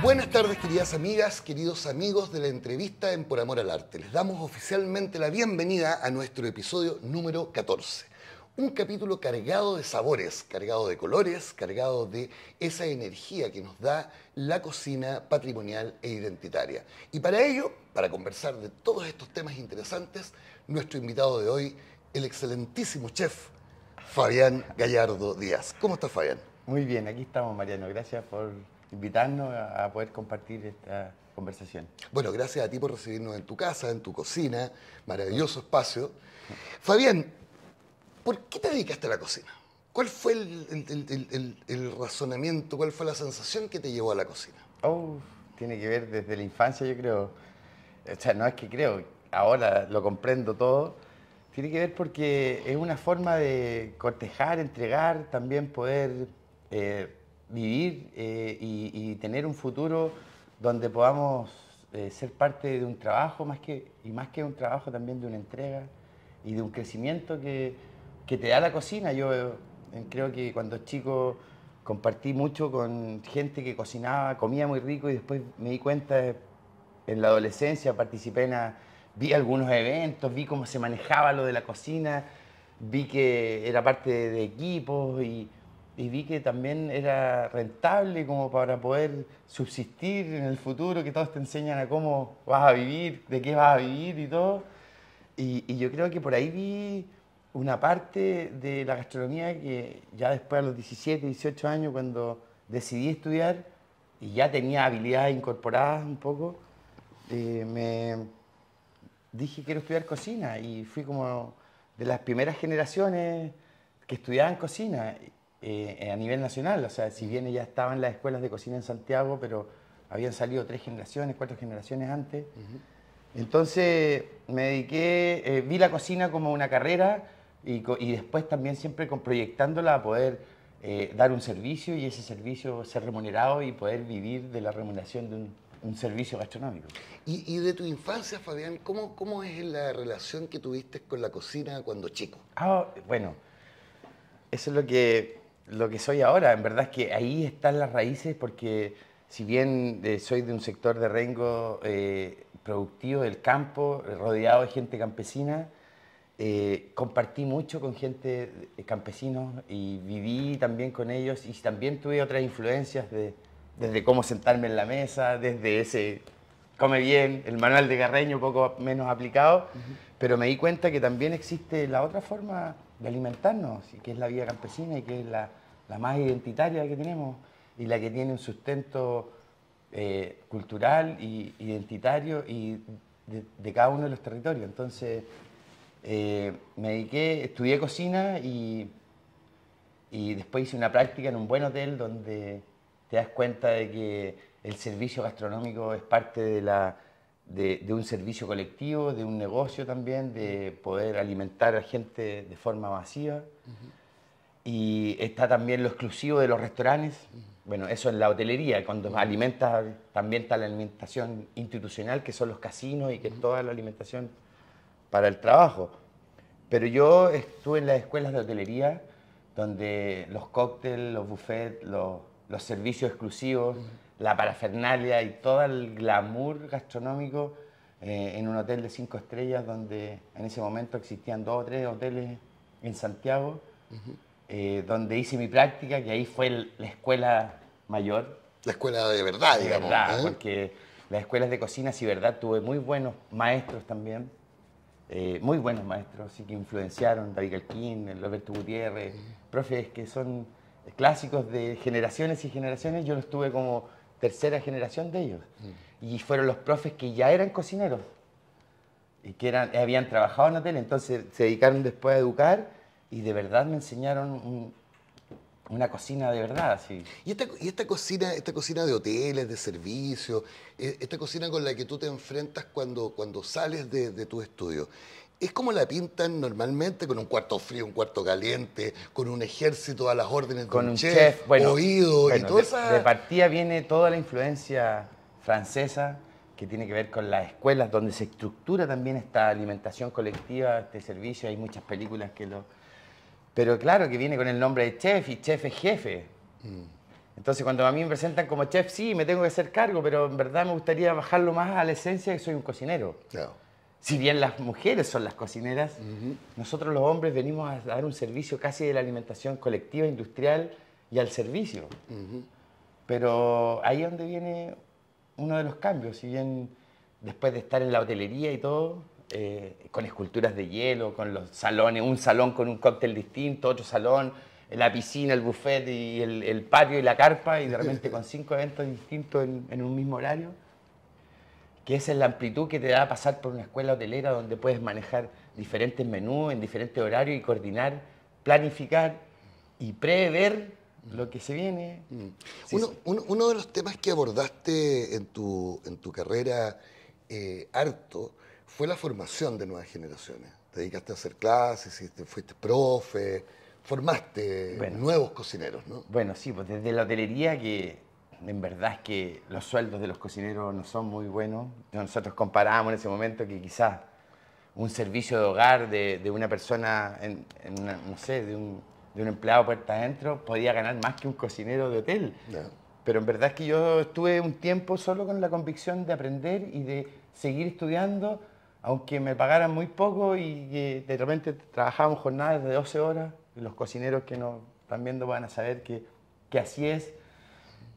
Buenas tardes, queridas amigas, queridos amigos de la entrevista en Por Amor al Arte. Les damos oficialmente la bienvenida a nuestro episodio número 14. Un capítulo cargado de sabores, cargado de colores, cargado de esa energía que nos da la cocina patrimonial e identitaria. Y para ello, para conversar de todos estos temas interesantes, nuestro invitado de hoy, el excelentísimo chef Fabián Gallardo Díaz. ¿Cómo estás, Fabián? Muy bien, aquí estamos, Mariano. Gracias por invitarnos a poder compartir esta conversación. Bueno, gracias a ti por recibirnos en tu casa, en tu cocina, maravilloso espacio. Fabián, ¿Por qué te dedicaste a la cocina? ¿Cuál fue el, razonamiento, cuál fue la sensación que te llevó a la cocina? Oh, tiene que ver desde la infancia, yo creo. O sea, no es que creo, ahora lo comprendo todo. Tiene que ver porque es una forma de cortejar, entregar, también poder eh, vivir eh, y, tener un futuro donde podamos eh, ser parte de un trabajo más que, y más que un trabajo también de una entrega y de un crecimiento que, que te da la cocina. Yo eh, creo que cuando chico compartí mucho con gente que cocinaba, comía muy rico y después me di cuenta en la adolescencia, participé en vi algunos eventos, vi cómo se manejaba lo de la cocina, vi que era parte de, equipos y, vi que también era rentable como para poder subsistir en el futuro, que todos te enseñan a cómo vas a vivir, de qué vas a vivir y todo. y yo creo que por ahí vi una parte de la gastronomía que ya después a los 17, 18 años, cuando decidí estudiar y ya tenía habilidades incorporadas un poco, eh, me dije quiero estudiar cocina y fui como de las primeras generaciones que estudiaban cocina eh, eh, a nivel nacional. O sea, si bien ya estaban las escuelas de cocina en Santiago, pero habían salido tres generaciones, cuatro generaciones antes. Entonces me dediqué, vi la cocina como una carrera y, después también siempre con, proyectándola a poder eh, dar un servicio y ese servicio ser remunerado y poder vivir de la remuneración de un, servicio gastronómico. Y, de tu infancia, Fabián, ¿cómo, ¿cómo es la relación que tuviste con la cocina cuando chico? Ah, bueno, eso es lo que, lo que soy ahora. En verdad es que ahí están las raíces porque si bien eh, soy de un sector de Rengo eh, productivo del campo, rodeado de gente campesina, eh, compartí mucho con gente campesina y viví también con ellos y también tuve otras influencias desde cómo sentarme en la mesa, desde ese come bien, el manual de carreño poco menos aplicado, pero me di cuenta que también existe la otra forma de alimentarnos, y que es la vida campesina y que es la, la más identitaria que tenemos y la que tiene un sustento eh, cultural e identitario y de, de cada uno de los territorios. Entonces, eh, me dediqué, estudié cocina y, y después hice una práctica en un buen hotel donde te das cuenta de que el servicio gastronómico es parte de, la, de, un servicio colectivo, de un negocio también, de poder alimentar a gente de forma masiva. Y está también lo exclusivo de los restaurantes. Bueno, eso es la hotelería, cuando alimentas, también está la alimentación institucional, que son los casinos y que toda la alimentación para el trabajo. Pero yo estuve en las escuelas de hotelería, donde los cócteles, los buffets, los, servicios exclusivos, la parafernalia y todo el glamour gastronómico eh, en un hotel de cinco estrellas, donde en ese momento existían dos o tres hoteles en Santiago, eh, donde hice mi práctica, que ahí fue la escuela mayor. La escuela de verdad, digamos. ¿eh? porque las escuelas de cocina, sí verdad, tuve muy buenos maestros también. Eh, muy buenos maestros, y que influenciaron, David Alquín, Roberto Gutiérrez, profes que son clásicos de generaciones y generaciones, yo no estuve como tercera generación de ellos. Y fueron los profes que ya eran cocineros y que eran, habían trabajado en hotel, entonces se dedicaron después a educar y de verdad me enseñaron un, una cocina de verdad, así. Y esta, y esta cocina, esta cocina de hoteles, de servicios, e, esta cocina con la que tú te enfrentas cuando, cuando sales de, tu estudio, es como la pintan normalmente, con un cuarto frío, un cuarto caliente, con un ejército a las órdenes de un, chef, bueno, oído bueno, y todo de, De partida viene toda la influencia francesa que tiene que ver con las escuelas, donde se estructura también esta alimentación colectiva, este servicio. Hay muchas películas que lo pero claro, que viene con el nombre de chef y chef es jefe. Mm. Entonces, cuando a mí me presentan como chef, sí, me tengo que hacer cargo, pero en verdad me gustaría bajarlo más a la esencia de que soy un cocinero. Claro. Si bien las mujeres son las cocineras, nosotros los hombres venimos a dar un servicio casi de la alimentación colectiva, industrial y al servicio. Pero ahí es donde viene uno de los cambios. Si bien después de estar en la hotelería y todo, eh, con esculturas de hielo, con los salones, un salón con un cóctel distinto, otro salón, la piscina, el buffet y el, patio y la carpa, y de repente con cinco eventos distintos en, un mismo horario, que esa es la amplitud que te da pasar por una escuela hotelera donde puedes manejar diferentes menús en diferentes horarios y coordinar, planificar y prever lo que se viene. Mm. uno, de los temas que abordaste en tu, carrera eh, harto, fue la formación de nuevas generaciones. Te dedicaste a hacer clases, este, fuiste profe, formaste nuevos cocineros, ¿no? Bueno, sí, pues desde la hotelería que en verdad es que los sueldos de los cocineros no son muy buenos. Nosotros comparábamos en ese momento que quizás un servicio de hogar de, una persona, en, no sé, de un, empleado puerta adentro, podía ganar más que un cocinero de hotel. Pero en verdad es que yo estuve un tiempo solo con la convicción de aprender y de seguir estudiando aunque me pagaran muy poco y de repente trabajábamos jornadas de 12 horas, los cocineros que nos están viendo van a saber que, así es,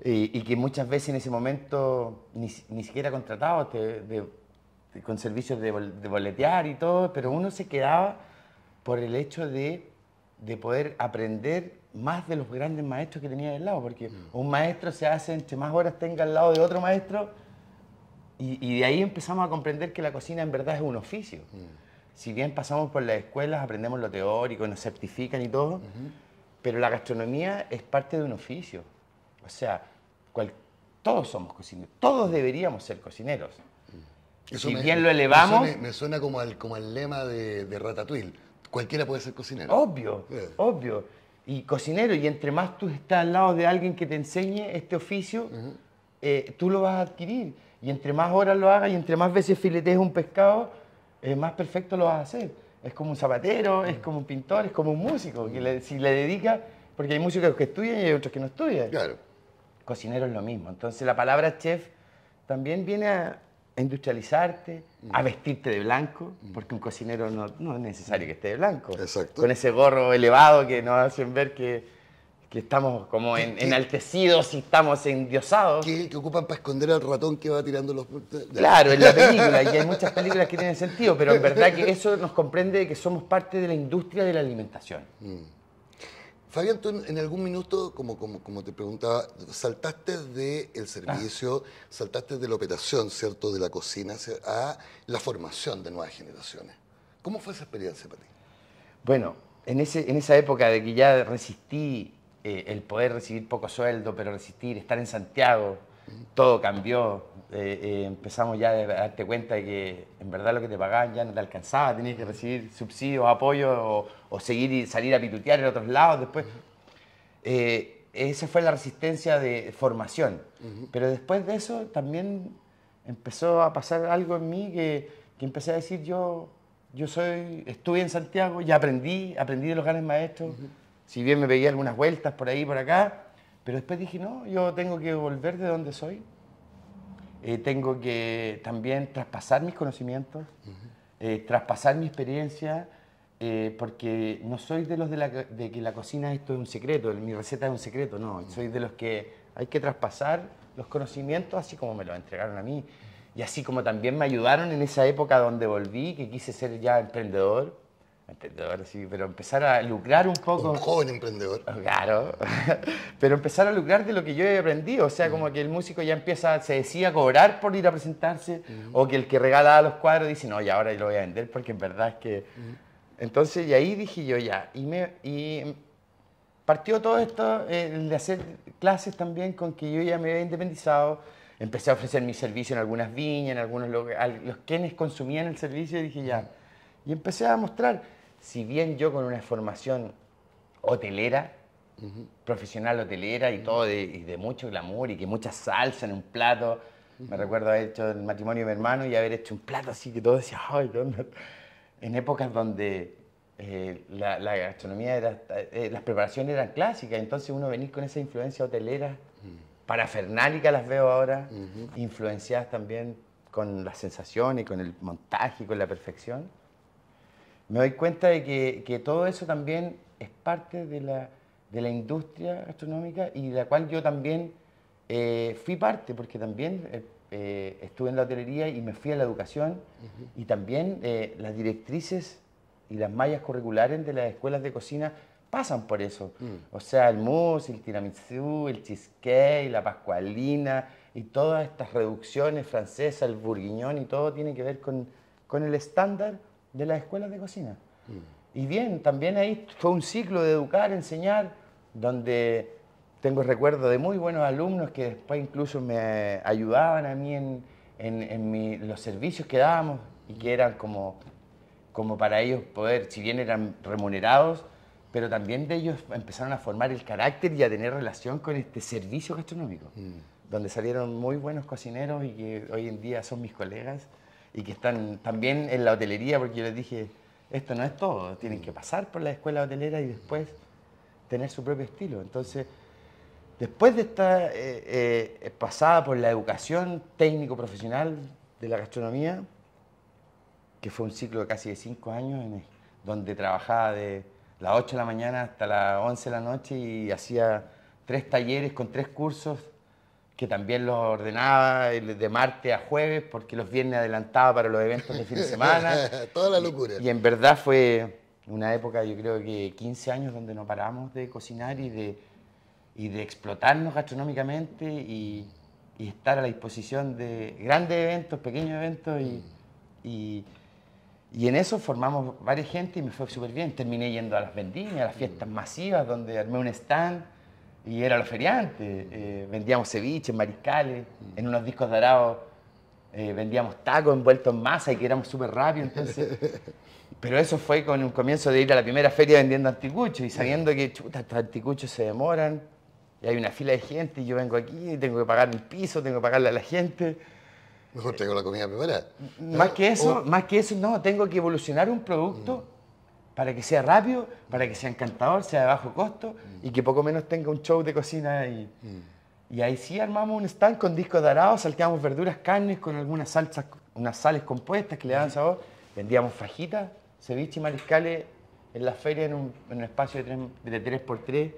y, que muchas veces en ese momento ni, siquiera contratados con servicios de, boletear y todo, pero uno se quedaba por el hecho de, poder aprender más de los grandes maestros que tenía del lado, porque mm. un maestro se hace entre más horas tenga al lado de otro maestro, y, de ahí empezamos a comprender que la cocina en verdad es un oficio. Mm. Si bien pasamos por las escuelas, aprendemos lo teórico, nos certifican y todo, pero la gastronomía es parte de un oficio. O sea, cual, todos somos cocineros, todos deberíamos ser cocineros. Mm. si bien lo elevamos... Me suena, como, al, como lema de, Ratatouille. Cualquiera puede ser cocinero. Obvio, eh. obvio. Y cocinero, y entre más tú estás al lado de alguien que te enseñe este oficio, eh, tú lo vas a adquirir. Y entre más horas lo hagas y entre más veces filetees un pescado, eh, más perfecto lo vas a hacer. Es como un zapatero, es mm. como un pintor, es como un músico. Que le, si le dedica, porque hay músicos que estudian y hay otros que no estudian. Claro. Cocinero es lo mismo. Entonces la palabra chef también viene a, industrializarte, a mm. vestirte de blanco, mm. porque un cocinero no, no, es necesario que esté de blanco. Exacto. Con ese gorro elevado que nos hacen ver que que estamos como enaltecidos y estamos endiosados. Que, ocupan para esconder al ratón que va tirando los... Claro, en la película, y hay muchas películas que tienen sentido, pero en verdad que eso nos comprende que somos parte de la industria de la alimentación. Mm. Fabián, tú en algún minuto, como, como, como te preguntaba, saltaste del el servicio, ah. saltaste de la operación, ¿cierto?, de la cocina a la formación de nuevas generaciones. ¿Cómo fue esa experiencia para ti? Bueno, en, ese, en esa época de que ya resistí eh, el poder recibir poco sueldo, pero resistir, estar en Santiago, todo cambió. Eh, eh, empezamos ya a darte cuenta de que en verdad lo que te pagaban ya no te alcanzaba, tenías que recibir subsidios, apoyo o, seguir y salir a pitutear en otros lados después. esa fue la resistencia de formación. Pero después de eso también empezó a pasar algo en mí que, empecé a decir yo, yo soy, estuve en Santiago, ya aprendí, aprendí de los grandes maestros. Si bien me veía algunas vueltas por ahí, por acá, pero después dije, no, yo tengo que volver de donde soy. Eh, tengo que también traspasar mis conocimientos, eh, traspasar mi experiencia, eh, porque no soy de los de, que la cocina esto es un secreto, mi receta es un secreto, no, mm. soy de los que hay que traspasar los conocimientos así como me los entregaron a mí. Y así como también me ayudaron en esa época donde volví, que quise ser ya emprendedor, Emprendedor, sí, pero empezar a lucrar un poco. Un joven emprendedor. Oh, claro. pero empezar a lucrar de lo que yo he aprendido. O sea, mm. como que el músico ya empieza, se decía cobrar por ir a presentarse, mm. o que el que regalaba los cuadros dice, no, y ahora yo lo voy a vender porque en verdad es que. Mm. Entonces, y ahí dije yo ya. Y, me, y partió todo esto, eh, de hacer clases también, con que yo ya me había independizado empecé a ofrecer mi servicio en algunas viñas, en algunos los quienes consumían el servicio y dije ya. Y empecé a mostrar si bien yo con una formación hotelera, profesional hotelera y todo, de, y de mucho glamour y que mucha salsa en un plato, me recuerdo haber hecho el matrimonio de mi hermano y haber hecho un plato así que todo decía, ay, dónde En épocas donde eh, la, gastronomía era, eh, las preparaciones eran clásicas, entonces uno venir con esa influencia hotelera, mm. parafernálica las veo ahora, influenciadas también con las sensaciones, con el montaje, y con la perfección me doy cuenta de que, todo eso también es parte de la, industria gastronómica y de la cual yo también eh, fui parte, porque también eh, eh, estuve en la hotelería y me fui a la educación y también las directrices y las mallas curriculares de las escuelas de cocina pasan por eso. Mm. O sea, el mousse, el tiramisú, el cheesecake, la pascualina y todas estas reducciones francesas, el bourguignon y todo tiene que ver con el estándar de las escuelas de cocina. Mm. Y bien, también ahí fue un ciclo de educar, enseñar, donde tengo recuerdo de muy buenos alumnos que después incluso me ayudaban a mí en, los servicios que dábamos y que eran como, como para ellos poder, si bien eran remunerados, pero también de ellos empezaron a formar el carácter y a tener relación con este servicio gastronómico, mm. donde salieron muy buenos cocineros y que hoy en día son mis colegas y que están también en la hotelería, porque yo les dije, esto no es todo, tienen que pasar por la escuela hotelera y después tener su propio estilo. Entonces, después de estar eh, eh, pasada por la educación técnico-profesional de la gastronomía, que fue un ciclo de casi de cinco años, en donde trabajaba de las 8 de la mañana hasta las 11 de la noche y hacía tres talleres con tres cursos que también los ordenaba de martes a jueves, porque los viernes adelantaba para los eventos de fin de semana. Toda la locura. Y, en verdad fue una época, yo creo que 15 años, donde no paramos de cocinar y de, y de explotarnos gastronómicamente y, estar a la disposición de grandes eventos, pequeños eventos y, y en eso formamos varias gente y me fue súper bien. Terminé yendo a las vendimias, a las fiestas masivas, donde armé un stand y era los feriantes. Eh, vendíamos ceviche mariscales, mm. en unos discos dorados eh, vendíamos tacos envueltos en masa y que éramos súper rápidos. Pero eso fue con un comienzo de ir a la primera feria vendiendo anticuchos y sabiendo que chuta, estos anticuchos se demoran y hay una fila de gente y yo vengo aquí y tengo que pagar el piso, tengo que pagarle a la gente. Mejor tengo la comida preparada. Más que ah, eso, oh. más que eso, no, tengo que evolucionar un producto mm para que sea rápido, para que sea encantador, sea de bajo costo y que poco menos tenga un show de cocina. Y, mm. y ahí sí armamos un stand con discos de arado, salteamos verduras, carnes con algunas salsas, unas sales compuestas que le dan sabor. Vendíamos fajitas, ceviche y mariscales en la feria en un, espacio de 3x3 tres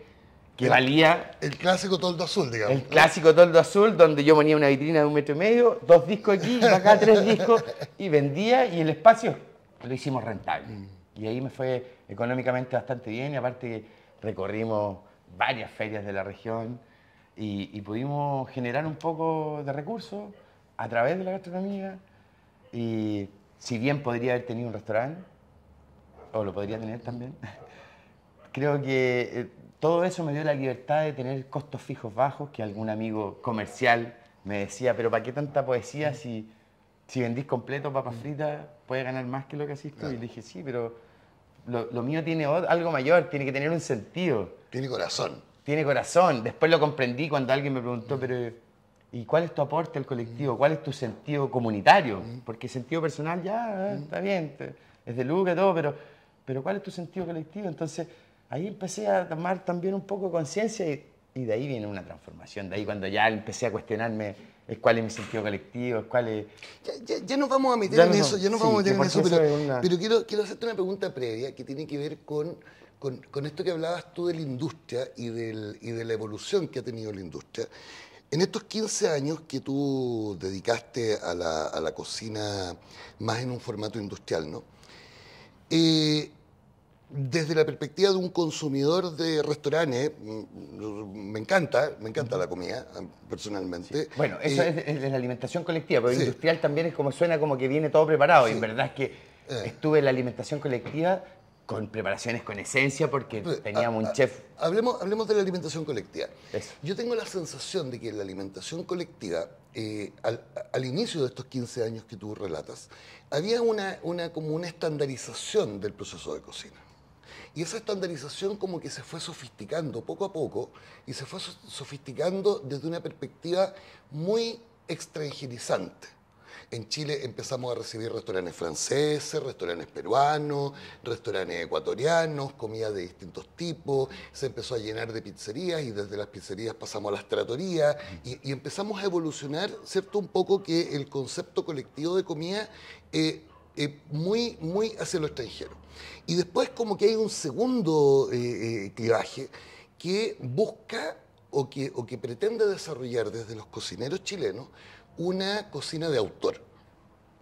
que valía... El clásico toldo azul, digamos. El clásico toldo azul, donde yo ponía una vitrina de un metro y medio, dos discos aquí, acá tres discos, y vendía, y el espacio lo hicimos rentable. Mm. Y ahí me fue económicamente bastante bien y aparte recorrimos varias ferias de la región y, y pudimos generar un poco de recursos a través de la gastronomía. Y si bien podría haber tenido un restaurante, o lo podría tener también, creo que eh, todo eso me dio la libertad de tener costos fijos bajos, que algún amigo comercial me decía, pero ¿para qué tanta poesía si si vendís completo papas mm. fritas, puedes ganar más que lo que haces tú. Y le dije, sí, pero lo, mío tiene algo mayor, tiene que tener un sentido. Tiene corazón. Tiene corazón. Después lo comprendí cuando alguien me preguntó, pero ¿y cuál es tu aporte al colectivo? Mm. ¿Cuál es tu sentido comunitario? Mm. Porque sentido personal ya ah, está bien, es de lujo y todo, pero, pero ¿cuál es tu sentido colectivo? Entonces ahí empecé a tomar también un poco conciencia y, y de ahí viene una transformación. De ahí cuando ya empecé a cuestionarme es cuál es mi sentido colectivo, cuál es... Ya, nos vamos a meter en eso, ya nos vamos a meter en eso, pero, quiero, quiero hacerte una pregunta previa que tiene que ver con, esto que hablabas tú de la industria y, y de la evolución que ha tenido la industria. En estos 15 años que tú dedicaste a la, cocina más en un formato industrial, ¿no? Eh, desde la perspectiva de un consumidor de restaurantes, mm, me encanta, me encanta la comida, personalmente. Bueno, eso eh, es, de la alimentación colectiva, pero industrial también es como suena como que viene todo preparado. Y en verdad es que eh. estuve en la alimentación colectiva con preparaciones con esencia porque eh, teníamos un chef. Hablemos, hablemos de la alimentación colectiva. Yo tengo la sensación de que la alimentación colectiva, al, inicio de estos 15 años que tú relatas, había una, como una estandarización del proceso de cocina. Y esa estandarización como que se fue sofisticando poco a poco y se fue sofisticando desde una perspectiva muy extranjerizante. En Chile empezamos a recibir restaurantes franceses, restaurantes peruanos, restaurantes ecuatorianos, comidas de distintos tipos, se empezó a llenar de pizzerías y desde las pizzerías pasamos a las tratorías y, empezamos a evolucionar, ¿cierto? Un poco que el concepto colectivo de comida eh, eh, muy, muy hacia lo extranjero. Y después como que hay un segundo eh, eh, clivaje que busca o que, o que pretende desarrollar desde los cocineros chilenos una cocina de autor,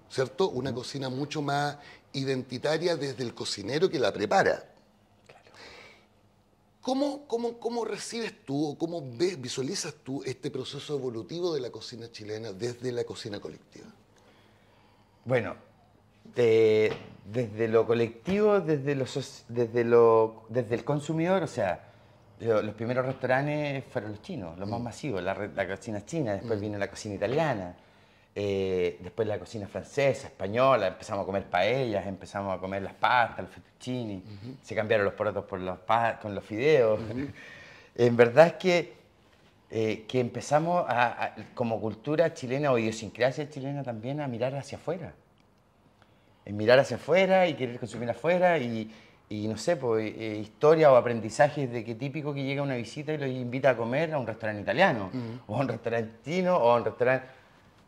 ¿cierto? Una cocina mucho más identitaria desde el cocinero que la prepara. ¿Cómo, cómo recibes tú o cómo ves, visualizas tú este proceso evolutivo de la cocina chilena desde la cocina colectiva? Bueno, desde lo colectivo, desde, desde, desde el consumidor, o sea, los primeros restaurantes fueron los chinos, los más masivos, la, cocina china, después mm. vino la cocina italiana, eh, después la cocina francesa, española, empezamos a comer paellas, empezamos a comer las pastas, los fettuccini, se cambiaron los porotos por los con los fideos. en verdad es que, eh, que empezamos como cultura chilena o idiosincrasia chilena también a mirar hacia afuera mirar hacia afuera y querer consumir afuera y, y no sé, pues, eh, eh, historia o aprendizajes de qué típico que llega una visita y lo invita a comer a un restaurante italiano, o a un restaurante chino, o a un restaurante...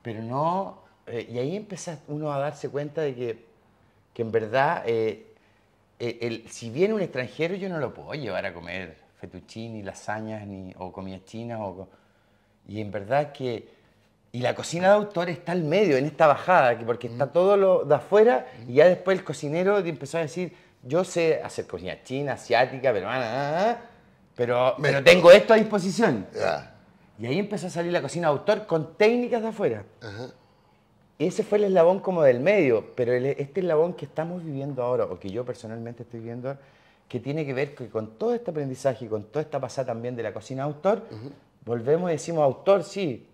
Pero no... Eh, y ahí empieza uno a darse cuenta de que, que en verdad, el, si viene un extranjero, yo no lo puedo llevar a comer fettuccine lasañas, ni, o comida china, o... Y en verdad que y la cocina de autor está al medio, en esta bajada, porque está todo lo de afuera y ya después el cocinero empezó a decir, yo sé hacer cocina china, asiática, peruana, ah, ah, ah, pero, pero tengo esto a disposición. Y ahí empezó a salir la cocina de autor con técnicas de afuera. y Ese fue el eslabón como del medio, pero este eslabón que estamos viviendo ahora, o que yo personalmente estoy viviendo, que tiene que ver que con todo este aprendizaje y con toda esta pasada también de la cocina autor, volvemos y decimos autor, sí,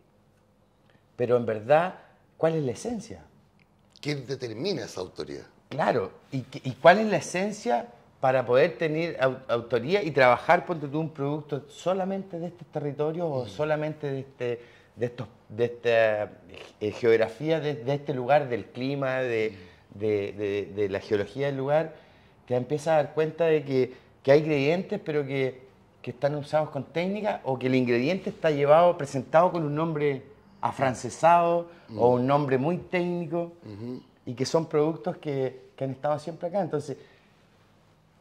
pero en verdad, ¿cuál es la esencia? ¿Quién determina esa autoridad? Claro, ¿y, cuál es la esencia para poder tener autoría y trabajar, por un producto solamente de este territorio o mm. solamente de, este, de, estos, de esta eh, geografía, de, este lugar, del clima, mm. de, la geología del lugar? Te empiezas a dar cuenta de que, hay ingredientes, pero que, que, están usados con técnica o que el ingrediente está llevado, presentado con un nombre afrancesado o un nombre muy técnico y que son productos que, han estado siempre acá. Entonces,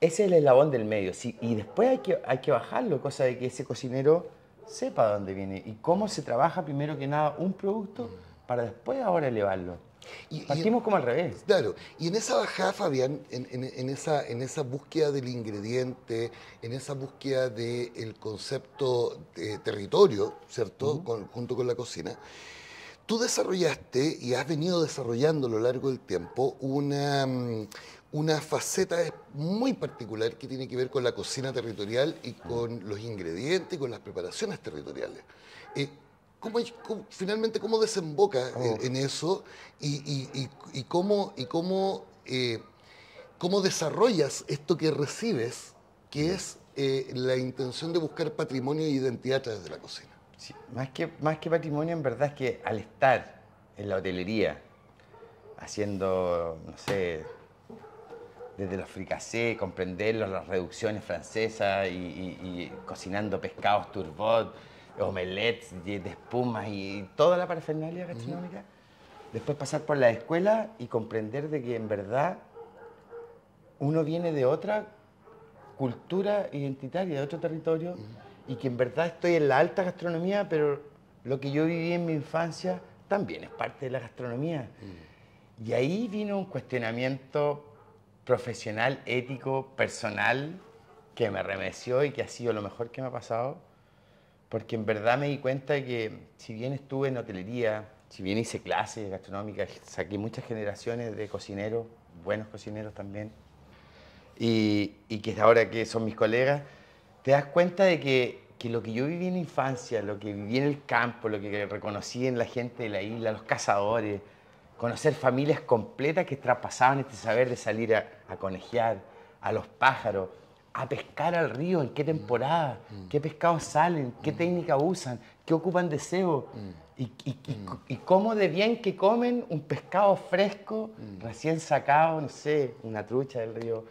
ese es el eslabón del medio. y después hay que, hay que bajarlo, cosa de que ese cocinero sepa dónde viene y cómo se trabaja primero que nada un producto para después ahora elevarlo. Y, Partimos como al revés. Claro. Y en esa bajada, Fabián, en, esa, en esa búsqueda del ingrediente, en esa búsqueda del concepto de territorio, ¿cierto? junto con la cocina, tú desarrollaste y has venido desarrollando a lo largo del tiempo una, mm, una faceta muy particular que tiene que ver con la cocina territorial y con los ingredientes y con las preparaciones territoriales. Eh, cómo, finalmente cómo desemboca en, oh. eso y, cómo, eh, cómo, desarrollas esto que recibes, que mm. es eh, la intención de buscar patrimonio e identidad a través de la cocina. más, que, más que patrimonio, en verdad es que al estar en la hotelería, haciendo, no sé, desde los fricassés, comprender las reducciones francesas y, y cocinando pescados turbot omelettes de, espumas y toda la parafernalia gastronómica. Después pasar por la escuela y comprender de que en verdad uno viene de otra cultura identitaria, de otro territorio, y que en verdad estoy en la alta gastronomía, pero lo que yo viví en mi infancia también es parte de la gastronomía. Y ahí vino un cuestionamiento profesional, ético, personal, que me remeció y que ha sido lo mejor que me ha pasado porque en verdad me di cuenta de que si bien estuve en hotelería, si bien hice clases gastronómicas, saqué muchas generaciones de cocineros, buenos cocineros también, y, y que ahora que son mis colegas, te das cuenta de que, lo que yo viví en la infancia, lo que viví en el campo, lo que reconocí en la gente de la isla, los cazadores, conocer familias completas que traspasaban este saber de salir a, a conejear, a los pájaros, a pescar al río, en qué temporada, mm, mm. qué pescados salen, qué mm. técnica usan, qué ocupan de cebo y, cómo de bien que comen un pescado fresco, recién sacado, no sé, una trucha del río,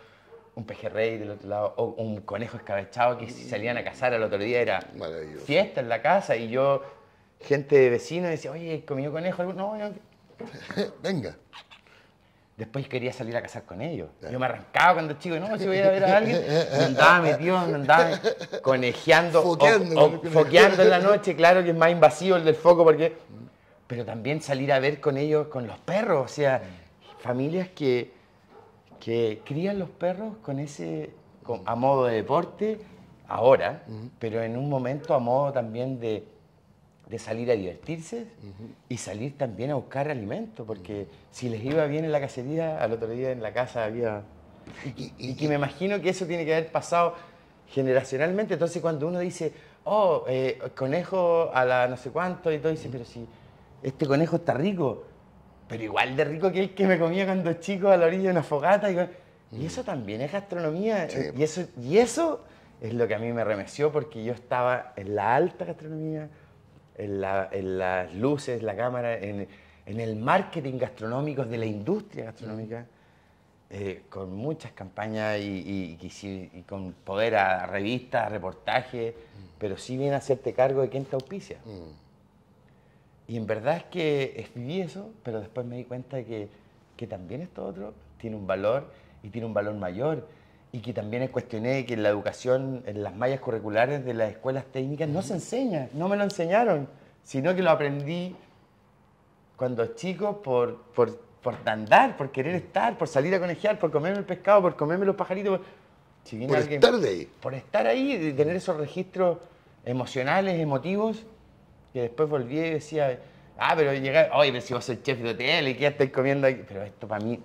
un pejerrey del otro lado, o un conejo escabechado que si salían a cazar al otro día era fiesta en la casa y yo, gente de vecinos decía, oye, comió conejo, no. Venga. Después quería salir a casar con ellos. Yo me arrancaba cuando chico, no, si voy a ver a alguien, eh, eh, eh. me andaba metido, me andaba conejeando, foqueando, en la noche, claro que es más invasivo el del foco, porque... Pero también salir a ver con ellos, con los perros, o sea, familias que, crían los perros con ese, a modo de deporte, ahora, pero en un momento a modo también de de salir a divertirse y salir también a buscar alimento, porque si les iba bien en la cacería, al otro día en la casa había... Y, que me imagino que eso tiene que haber pasado generacionalmente, entonces cuando uno dice, oh, eh, conejo a la no sé cuánto, y todo, dice, pero si este conejo está rico, pero igual de rico que el que me comía cuando chico a la orilla de una fogata. Y, eso mm. también es gastronomía. Y, eso, y eso es lo que a mí me remeció porque yo estaba en la alta gastronomía, en, las luces, la cámara, en, el marketing gastronómico de la industria gastronómica, eh, con muchas campañas y, con poder a revistas, a reportajes, mm. pero sí bien a hacerte cargo de quién te auspicia. Mm. Y en verdad es que viví eso, pero después me di cuenta que, que también esto otro tiene un valor y tiene un valor mayor y que también cuestioné que en la educación, en las mallas curriculares de las escuelas técnicas, no se enseña, no me lo enseñaron, sino que lo aprendí cuando chico por, por, por andar, por querer estar, por salir a conejear, por comerme el pescado, por comerme los pajaritos. por estar ahí. Por estar ahí, tener esos registros emocionales, emotivos, que después volví y decía, ah, pero llegar, oye, pero si vos sois chef de hotel y qué estoy comiendo ahí? Pero esto para mí,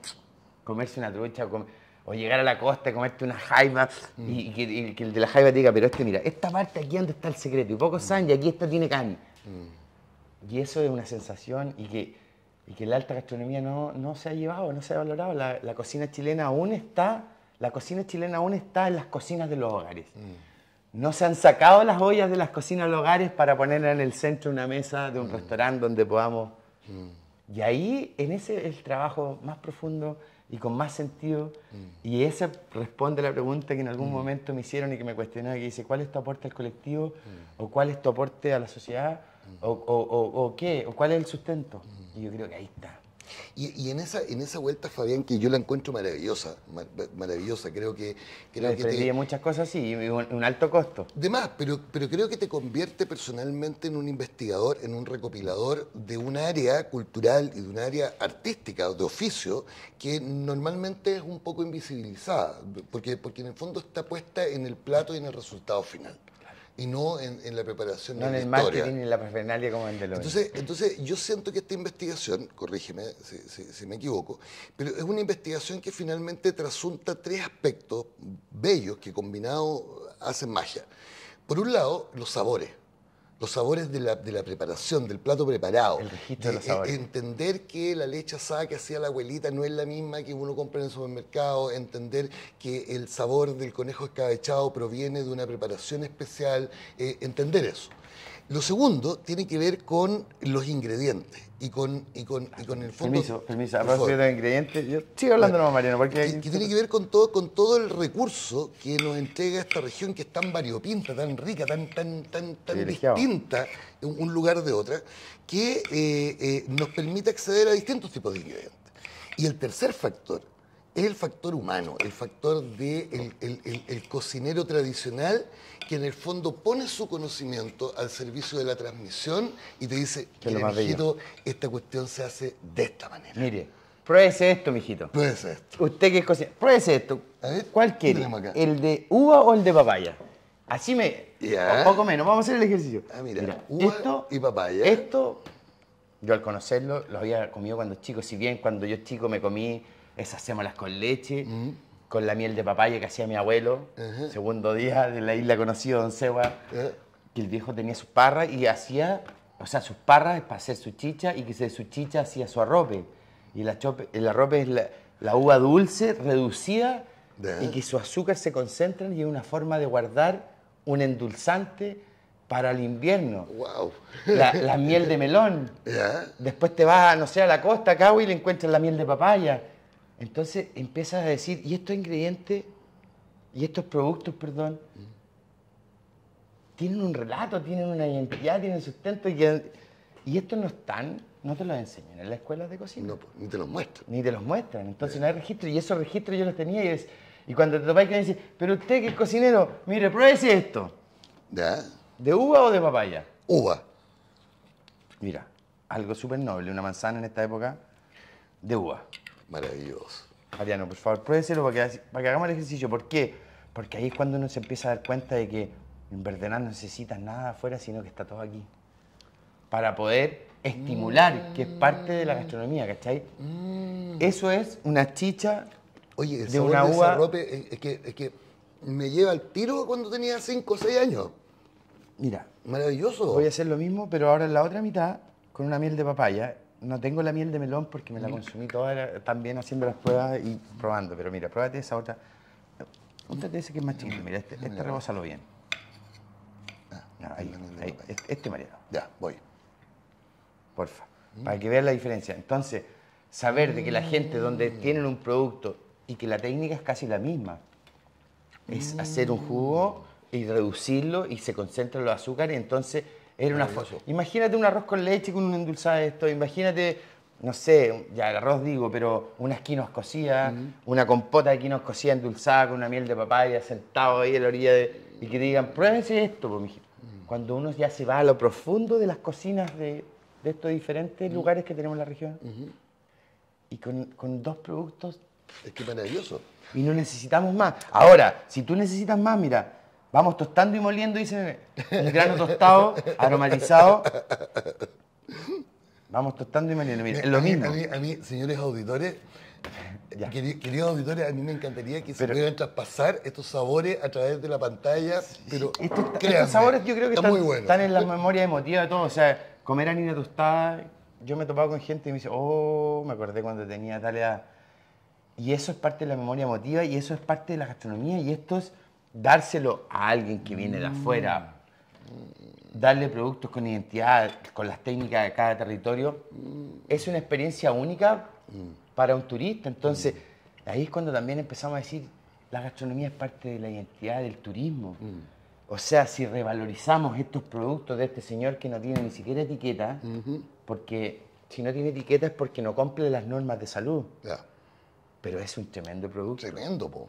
comerse una trucha, comer o llegar a la costa, y comerte una jaima y, que, el de la jaiba diga, pero este mira, esta parte aquí donde está el secreto y pocos mm. y aquí esta tiene carne. Mm. Y eso es una sensación y que, y que la alta gastronomía no, no, se ha llevado, no se ha valorado. La, cocina chilena aún está, la cocina chilena aún está en las cocinas de los hogares. Mm. No se han sacado las ollas de las cocinas de los hogares para poner en el centro de una mesa de un mm. restaurante donde podamos... Y ahí, en ese el trabajo más profundo y con más sentido. Mm. Y esa responde a la pregunta que en algún mm. momento me hicieron y que me cuestionaron, que dice, ¿cuál es tu aporte al colectivo? Mm. ¿O cuál es tu aporte a la sociedad? O, o, o, qué? ¿O cuál es el sustento? Y yo creo que ahí está. Y, en, esa, en esa vuelta, Fabián, que yo la encuentro maravillosa, maravillosa, creo que... Creo que te... muchas cosas, y un alto costo. Demás, pero, pero creo que te convierte personalmente en un investigador, en un recopilador de un área cultural y de un área artística, de oficio, que normalmente es un poco invisibilizada, porque en el fondo está puesta en el plato y en el resultado final y no en, la preparación no de la en el marketing ni en la parafernalia como en Deloitte. Entonces, entonces, yo siento que esta investigación, corrígeme si, si, me equivoco, pero es una investigación que finalmente trasunta tres aspectos bellos que combinados hacen magia. Por un lado, los sabores los sabores de la, de la, preparación, del plato preparado. Eh, eh, entender que la leche asada que hacía la abuelita no es la misma que uno compra en el supermercado, entender que el sabor del conejo escabechado proviene de una preparación especial, eh, entender eso. Lo segundo tiene que ver con los ingredientes y con, y con, y con el fondo... Permiso, permiso. A de ingredientes, yo hablando nomás, Mariano, porque... Que, tiene que ver con todo, con todo el recurso que nos entrega esta región que es tan variopinta, tan rica, tan, tan, tan, tan distinta un lugar de otra, que eh, eh, nos permite acceder a distintos tipos de ingredientes. Y el tercer factor es el factor humano, el factor del de el, cocinero tradicional que en el fondo pone su conocimiento al servicio de la transmisión y te dice, mire, mijito, esta cuestión se hace de esta manera. Mire, pruébese esto, mijito. Pruébese esto. Usted que es cocinero, pruébese esto. A ver, ¿Cuál quiere? ¿El de uva o el de papaya? Así me... O poco menos, vamos a hacer el ejercicio. Ah, mira, uva y papaya. Esto, yo al conocerlo, lo había comido cuando chico, si bien cuando yo chico me comí esas las con leche, con la miel de papaya que hacía mi abuelo. Segundo día de la isla conocida Don Seba. Eh. Que el viejo tenía sus parras y hacía, o sea, sus parras para hacer su chicha y que de su chicha hacía su arrope. Y la el arrope es la, uva dulce reducida y que su azúcar se concentra y es una forma de guardar un endulzante para el invierno. Wow. La, miel de melón. Después te vas, no sé, a la costa acá y le encuentras la miel de papaya. Entonces empiezas a decir, ¿y estos ingredientes, y estos productos, perdón, tienen un relato, tienen una identidad, tienen sustento? Y, estos no están, no te los enseñan en la escuela de cocina. No, pues, ni te los muestran. Ni te los muestran. Entonces no hay registro, y esos registros yo los tenía y cuando te topáis que dice, pero usted que es cocinero, mire, pruébese esto. ¿De? ¿De uva o de papaya? Uva. Mira, algo súper noble, una manzana en esta época de uva. Maravilloso. Mariano, por favor, pruébeselo para que, para que hagamos el ejercicio. ¿Por qué? Porque ahí es cuando uno se empieza a dar cuenta de que en verdad no necesitas nada afuera, sino que está todo aquí. Para poder estimular, que es parte de la gastronomía, ¿cachai? Mm. Eso es una chicha Oye, de una uva. Eh, es, que, es que me lleva al tiro cuando tenía 5 o 6 años. Mira. Maravilloso. Voy a hacer lo mismo, pero ahora en la otra mitad con una miel de papaya no tengo la miel de melón porque me la consumí toda también haciendo las pruebas y probando. Pero mira, pruébate esa otra. Púntate ese que es más chiquito. Mira, este, este bien. Ah, ahí, este, este Ya, voy. Porfa. Mm. Para que veas la diferencia. Entonces, saber de que la gente donde mm. tienen un producto y que la técnica es casi la misma. Es hacer un jugo mm. y reducirlo y se concentran los azúcares. Entonces, era una foto. Imagínate un arroz con leche con un endulzado de esto. Imagínate, no sé, ya el arroz digo, pero unas esquina cocidas, una compota de quinos cocida endulzada con una miel de papaya sentado ahí a la orilla de... Y que te digan, pruébense esto, pues, mm. Cuando uno ya se va a lo profundo de las cocinas de, estos diferentes mm. lugares que tenemos en la región. Y con, con dos productos... Es que maravilloso. Y no necesitamos más. Ahora, si tú necesitas más, mira, Vamos tostando y moliendo, dice el grano tostado, aromatizado. Vamos tostando y moliendo. es lo mismo. A mí, señores auditores, eh, Queridos auditores, a mí me encantaría que se pudieran traspasar estos sabores a través de la pantalla, pero este estos sabores yo creo que están, en la memoria emotiva de todos. O sea, comer niña tostada, yo me he topado con gente y me dice, oh, me acordé cuando tenía tal edad. Y eso es parte de la memoria emotiva y eso es parte de la gastronomía y esto es dárselo a alguien que viene de afuera, darle productos con identidad, con las técnicas de cada territorio, es una experiencia única para un turista. Entonces, ahí es cuando también empezamos a decir, la gastronomía es parte de la identidad del turismo. O sea, si revalorizamos estos productos de este señor que no tiene ni siquiera etiqueta, porque si no tiene etiqueta es porque no cumple las normas de salud. Pero es un tremendo producto. Tremendo, po.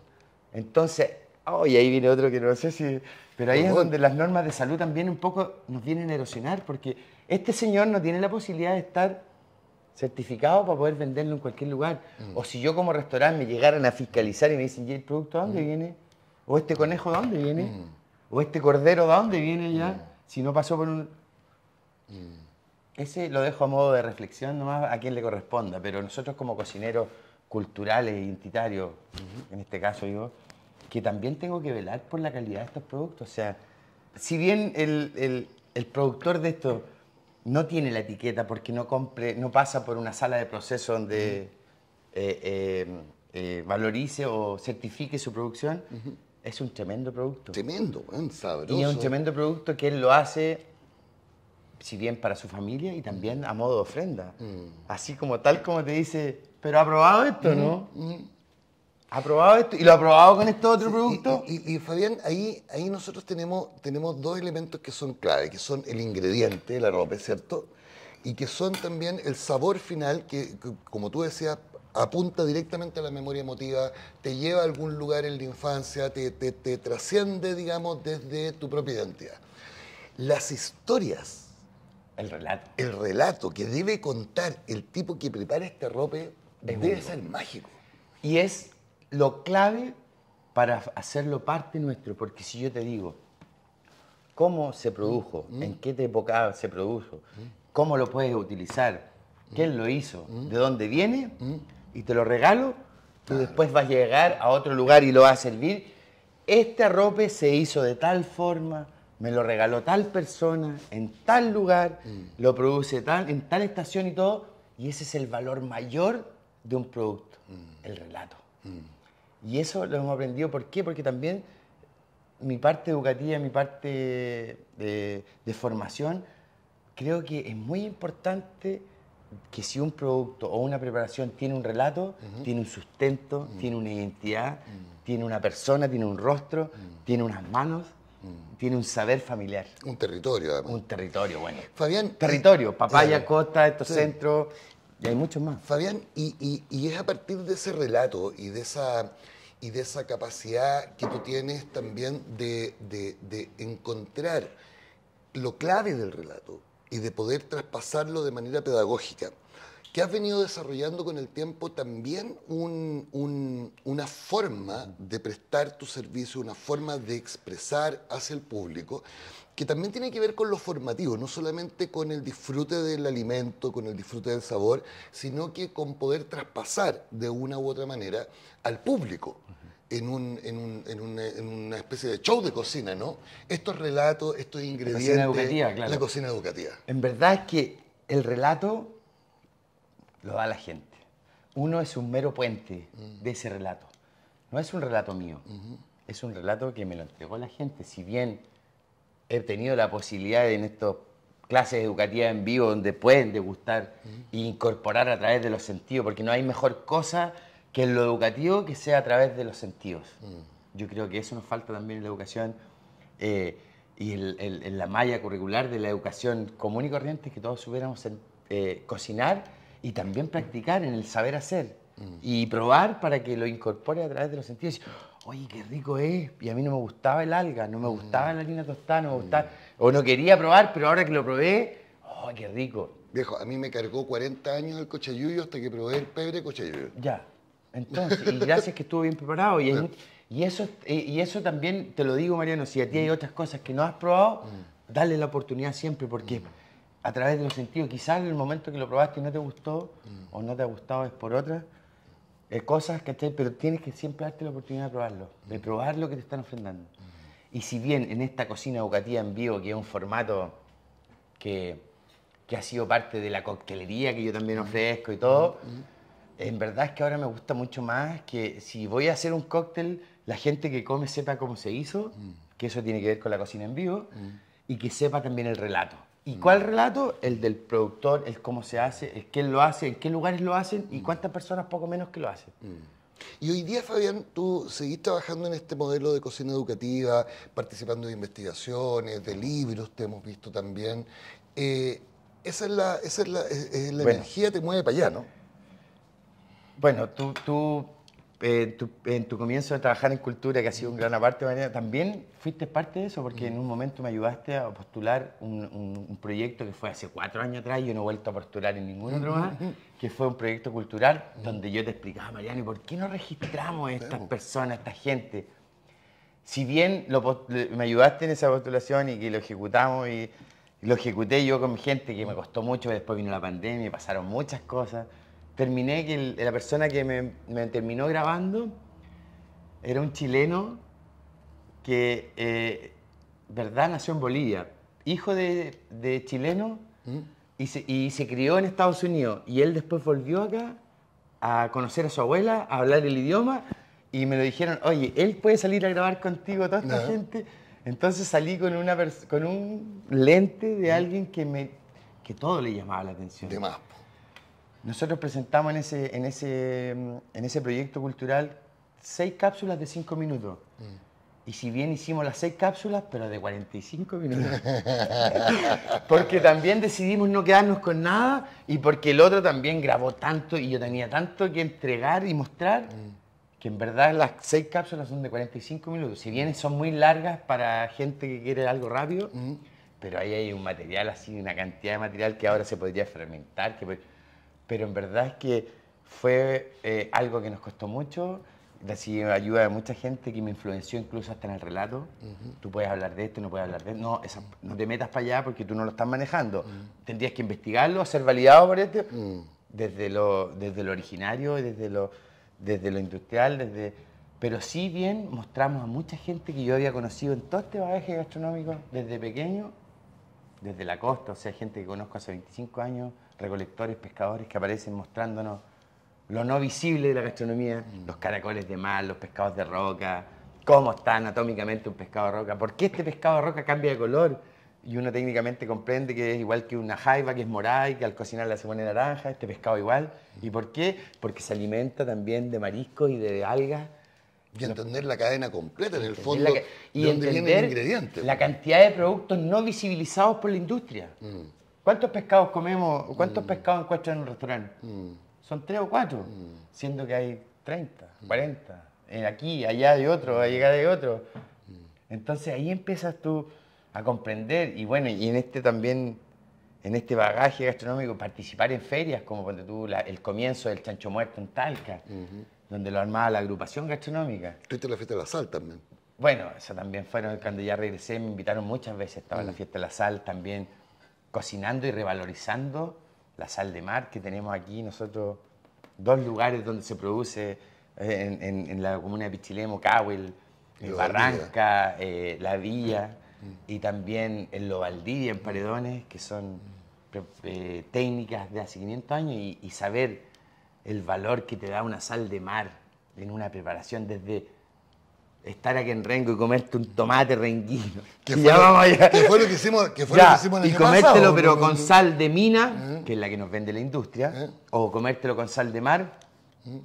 Entonces, Oh, y ahí viene otro que no sé si... Pero ahí es donde las normas de salud también un poco nos vienen a erosionar, porque este señor no tiene la posibilidad de estar certificado para poder venderlo en cualquier lugar. Mm. O si yo como restaurante me llegaran a fiscalizar y me dicen, ¿y el producto de dónde mm. viene? ¿O este conejo de dónde viene? Mm. ¿O este cordero de dónde viene ya? Si no pasó por un... Ese lo dejo a modo de reflexión nomás a quien le corresponda, pero nosotros como cocineros culturales, e identitarios, en este caso yo, que también tengo que velar por la calidad de estos productos. O sea, si bien el, productor de esto no tiene la etiqueta porque no, compre, no pasa por una sala de proceso donde eh, eh, eh, valorice o certifique su producción, es un tremendo producto. Tremendo, sabroso. Y es un tremendo producto que él lo hace, si bien para su familia y también a modo de ofrenda. Mm. Así como tal como te dice, pero ha probado esto, ¿no? Mm, mm. ¿Aprobado esto? ¿Y lo ha aprobado con este otro producto? productos? Y, Fabián, ahí, ahí nosotros tenemos, tenemos dos elementos que son clave, que son el ingrediente, la ropa, ¿cierto? Y que son también el sabor final, que, como tú decías, apunta directamente a la memoria emotiva, te lleva a algún lugar en la infancia, te, te, trasciende, digamos, desde tu propia identidad. Las historias. El relato. El relato que debe contar el tipo que prepara este rope debe ser mágico. Y es lo clave para hacerlo parte nuestro, porque si yo te digo cómo se produjo, mm. en qué época se produjo, cómo lo puedes utilizar, quién lo hizo, mm. Mm. de dónde viene, y te lo regalo, tú después vas a llegar a otro lugar y lo vas a servir. Este arrope se hizo de tal forma, me lo regaló tal persona, en tal lugar, lo produce tal, en tal estación y todo, y ese es el valor mayor de un producto, el relato. Y eso lo hemos aprendido, ¿por qué? Porque también mi parte educativa, mi parte de, formación, creo que es muy importante que si un producto o una preparación tiene un relato, tiene un sustento, mm. tiene una identidad, mm. tiene una persona, tiene un rostro, mm. tiene unas manos, tiene un saber familiar. Un territorio, además. Un territorio, bueno. Fabián. Territorio, papaya, costa, estos centros, y hay muchos más. Fabián, y, y, es a partir de ese relato y de esa y de esa capacidad que tú tienes también de, encontrar lo clave del relato y de poder traspasarlo de manera pedagógica que has venido desarrollando con el tiempo también una forma de prestar tu servicio, una forma de expresar hacia el público que también tiene que ver con lo formativo, no solamente con el disfrute del alimento, con el disfrute del sabor, sino que con poder traspasar de una u otra manera al público. En, una, especie de show de cocina, ¿no? Estos relatos, estos ingredientes. La cocina educativa, La cocina educativa. En verdad es que el relato lo da la gente. Uno es un mero puente mm. de ese relato. No es un relato mío, es un relato que me lo entregó la gente. Si bien he tenido la posibilidad en estas clases educativas en vivo donde pueden degustar e incorporar a través de los sentidos, porque no hay mejor cosa que en lo educativo que sea a través de los sentidos. Mm. Yo creo que eso nos falta también en la educación eh, y en la malla curricular de la educación común y corriente, que todos supiéramos eh, cocinar y también practicar en el saber hacer mm. y probar para que lo incorpore a través de los sentidos oye, qué rico es. Y a mí no me gustaba el alga, no me mm. gustaba la harina tostada, no me gustaba. Mm. O no quería probar, pero ahora que lo probé, oh, qué rico. Viejo, a mí me cargó 40 años el cochayuyo hasta que probé el pebre cochayuyo. Ya. Entonces, y gracias que estuvo bien preparado. Y, eso, eh, y eso también te lo digo, Mariano, si a ti hay mm. otras cosas que no has probado, dale la oportunidad siempre, porque a través de los sentidos, quizás en el momento que lo probaste y no te gustó, o no te ha gustado es por otra eh, cosas, ¿cachai? Pero tienes que siempre darte la oportunidad de probarlo, de mm. probar lo que te están ofrendando. Mm. Y si bien en esta cocina educativa en vivo, que es un formato que, que ha sido parte de la coctelería que yo también mm. ofrezco y todo, en verdad es que ahora me gusta mucho más que si voy a hacer un cóctel, la gente que come sepa cómo se hizo, que eso tiene que ver con la cocina en vivo, y que sepa también el relato. ¿Y mm. cuál relato? El del productor, el cómo se hace, el quién lo hace, en qué lugares lo hacen y mm. cuántas personas poco menos que lo hacen. Mm. Y hoy día, Fabián, tú seguís trabajando en este modelo de cocina educativa, participando de investigaciones, de libros, te hemos visto también. Eh, esa es la, esa es la, energía que te mueve para allá, ¿no? Bueno, tú, tú en tu comienzo de trabajar en cultura, que ha sido un gran aparte, también fuiste parte de eso, porque en un momento me ayudaste a postular un, proyecto que fue hace cuatro años atrás, y yo no he vuelto a postular en ningún otro más, que fue un proyecto cultural donde yo te explicaba, Mariano, ¿por qué no registramos a estas personas, a esta gente? Si bien me ayudaste en esa postulación y que lo ejecutamos y, lo ejecuté yo con mi gente, que me costó mucho, después vino la pandemia, y pasaron muchas cosas terminé que la persona que me, terminó grabando era un chileno que, eh, ¿verdad?, nació en Bolivia, hijo de, chileno ¿Mm? y, se, y crió en Estados Unidos. Y él después volvió acá a conocer a su abuela, a hablar el idioma y me lo dijeron, oye, él puede salir a grabar contigo, toda esta gente. Entonces salí con, una con un lente de ¿Mm? alguien que me que todo le llamaba la atención. De más. Nosotros presentamos en ese, en mm, en ese proyecto cultural seis cápsulas de cinco minutos. Mm. Y si bien hicimos las seis cápsulas, pero de 45 minutos. porque también decidimos no quedarnos con nada y porque el otro también grabó tanto y yo tenía tanto que entregar y mostrar mm. que en verdad las seis cápsulas son de 45 minutos. Si bien son muy largas para gente que quiere algo rápido, pero ahí hay un material así, una cantidad de material que ahora se podría fragmentar pero en verdad es que fue eh, algo que nos costó mucho, recibí ayuda de mucha gente que me influenció incluso hasta en el relato. Tú puedes hablar de esto, no puedes hablar de esto. No, te metas para allá porque tú no lo estás manejando. Tendrías que investigarlo, ser validado por esto. desde, lo, desde lo originario, desde lo, desde lo industrial, desde... Pero sí bien mostramos a mucha gente que yo había conocido en todo este bagaje gastronómico desde pequeño, desde la costa, o sea, gente que conozco hace 25 años, recolectores, pescadores que aparecen mostrándonos lo no visible de la gastronomía, los caracoles de mar, los pescados de roca, cómo está anatómicamente un pescado de roca, por qué este pescado de roca cambia de color y uno técnicamente comprende que es igual que una jaiba que es morada y que al cocinarla se pone naranja, este pescado igual. ¿Y por qué? Porque se alimenta también de mariscos y de algas. Y entender la cadena completa, en el fondo, y entender la cantidad de productos no visibilizados por la industria. Mm. ¿Cuántos pescados comemos, cuántos mm. pescados encuentras en un restaurante? Mm. Son tres o cuatro, mm. siendo que hay 30, 40. Eh, aquí, allá de otro, allá de otro. Entonces ahí empiezas tú a comprender y bueno, y en este también, en este bagaje gastronómico, participar en ferias como cuando tú, el comienzo del chancho muerto en Talca, donde lo armaba la agrupación gastronómica. Tuviste la fiesta de la sal también. Bueno, eso también fueron cuando ya regresé, me invitaron muchas veces, estaba en la fiesta de la sal también cocinando y revalorizando la sal de mar que tenemos aquí nosotros, dos lugares donde se produce eh, en, la comuna de Pichilemo, Cahuel, eh, Barranca, eh, La Villa mm, mm. y también en Lo en Paredones, que son mm. técnicas de hace 500 años y saber el valor que te da una sal de mar en una preparación desde estar aquí en Rengo y comerte un tomate renguino. Que fue, lo que hicimos, que fue lo que el Y comértelo pero con sal de mina, ¿Eh? que es la que nos vende la industria, ¿Eh? o comértelo con sal de mar, ¿Mm?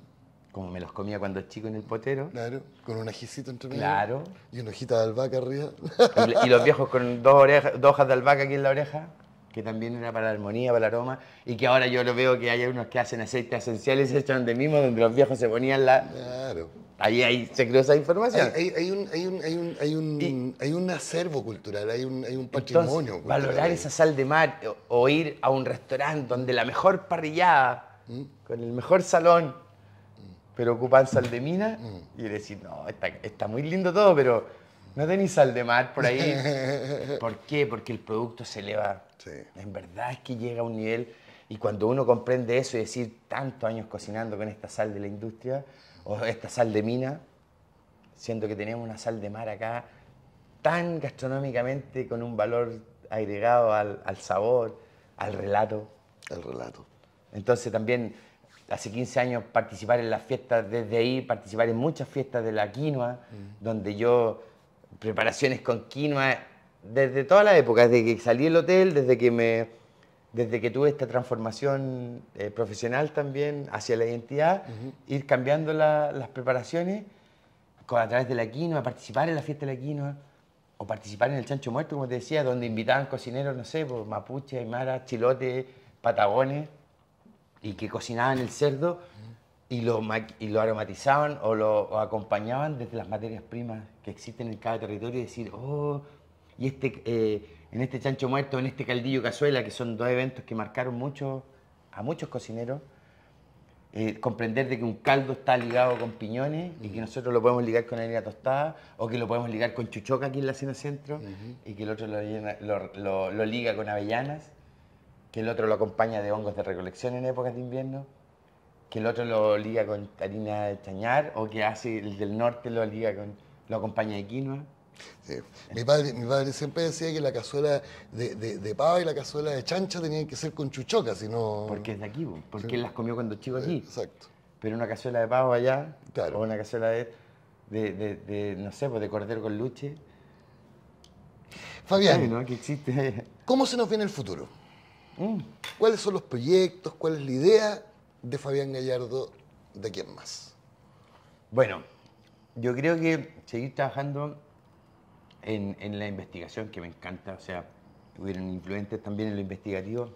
como me los comía cuando chico en el potero. Claro, con un ajicito entre medio. Claro. Y una hojita de albahaca arriba. Y, los viejos con dos, orejas, dos hojas de albahaca aquí en la oreja que también era para la armonía, para el aroma, y que ahora yo lo veo que hay unos que hacen aceites esenciales, hechos de mismo, donde los viejos se ponían la... Claro. Ahí, se creó esa información. Hay, hay, un, hay, un, hay, un, hay acervo cultural, hay un, hay un patrimonio Valorar esa sal de mar o, ir a un restaurante donde la mejor parrillada, mm. con el mejor salón, pero ocupan sal de mina mm. y decir, no, está, está muy lindo todo, pero no tenéis sal de mar por ahí. ¿Por qué? Porque el producto se eleva. En verdad es que llega a un nivel. Y cuando uno comprende eso y decir tantos años cocinando con esta sal de la industria, esta sal de mina, siento que tenemos una sal de mar acá tan gastronómicamente con un valor agregado al, sabor, al relato. Al relato. Entonces también hace 15 años participar en las fiestas desde ahí, participar en muchas fiestas de la quinoa, mm. donde yo preparaciones con quinoa desde toda la época, desde que salí del hotel, desde que me desde que tuve esta transformación eh, profesional también hacia la identidad, ir cambiando las preparaciones con, a través de la quinoa, participar en la fiesta de la quinoa o participar en el chancho muerto, como te decía, donde invitaban cocineros, no sé, pues, mapuche, aymara, chilote, patagones, y que cocinaban el cerdo y, lo, lo, aromatizaban o lo acompañaban desde las materias primas que existen en cada territorio y decir, oh, y este... Eh, en este chancho muerto, en este caldillo cazuela, que son dos eventos que marcaron mucho a muchos cocineros, eh, comprender de que un caldo está ligado con piñones y que nosotros lo podemos ligar con harina tostada o que lo podemos ligar con chuchoca aquí en la cena centro y que el otro lo, liga con avellanas, que el otro lo acompaña de hongos de recolección en épocas de invierno, que el otro lo liga con harina de chañar o que hace el del norte lo liga con lo acompaña de quinoa. Mi, padre, mi padre siempre decía que la cazuela de, de, y la cazuela de chancha tenían que ser con chuchoca, si Porque es de aquí, pues, porque él las comió cuando chico aquí. exacto. Pero una cazuela de pavo allá, claro. o una cazuela de, no sé, pues de cordero con luche. Fabián, que existe. ¿cómo se nos viene el futuro? Mm. ¿Cuáles son los proyectos? ¿Cuál es la idea de Fabián Gallardo? ¿De quién más? Bueno, yo creo que seguir trabajando en, la investigación, que me encanta, o sea, tuvieron influentes también en lo investigativo,